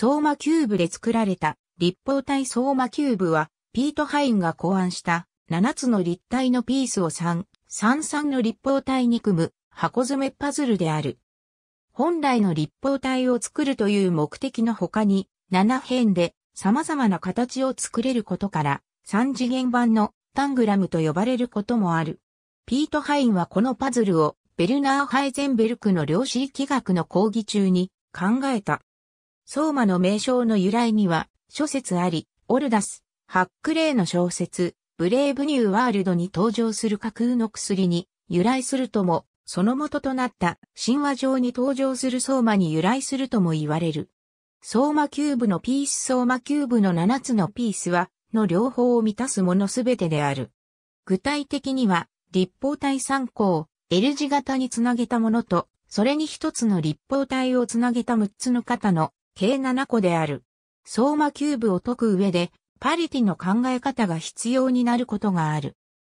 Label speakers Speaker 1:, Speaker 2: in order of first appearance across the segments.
Speaker 1: 相馬キューブで作られた立方体相馬キューブは、ピート・ハインが考案した7つの立体のピースを3、33の立方体に組む箱詰めパズルである。本来の立方体を作るという目的の他に、7辺で様々な形を作れることから、3次元版のタングラムと呼ばれることもある。ピート・ハインはこのパズルをベルナー・ハイゼンベルクの量子力学の講義中に考えた。相馬の名称の由来には諸説あり、オルダス、ハックレイの小説、ブレイブニューワールドに登場する架空の薬に由来するとも、その元となった神話上に登場する相馬に由来するとも言われる。相馬キューブのピース相馬キューブの7つのピースは、の両方を満たすものすべてである。具体的には、立方体3項を L 字型につなげたものと、それに1つの立方体をつなげた6つの型の計7個である。相馬キューブを解く上で、パリティの考え方が必要になることがある。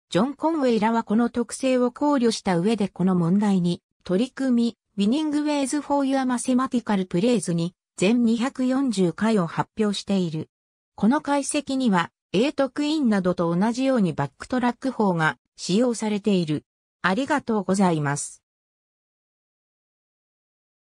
Speaker 1: ジョン・コンウェイらはこの特性を考慮した上でこの問題に取り組み、ウィニング・ウェイズ・フォー・ユア・マセマティカル・プレ m ズに全240回を発表している。この解析には、A とクイーンなどと同じようにバックトラック法が使用されている。ありがとうござ
Speaker 2: います。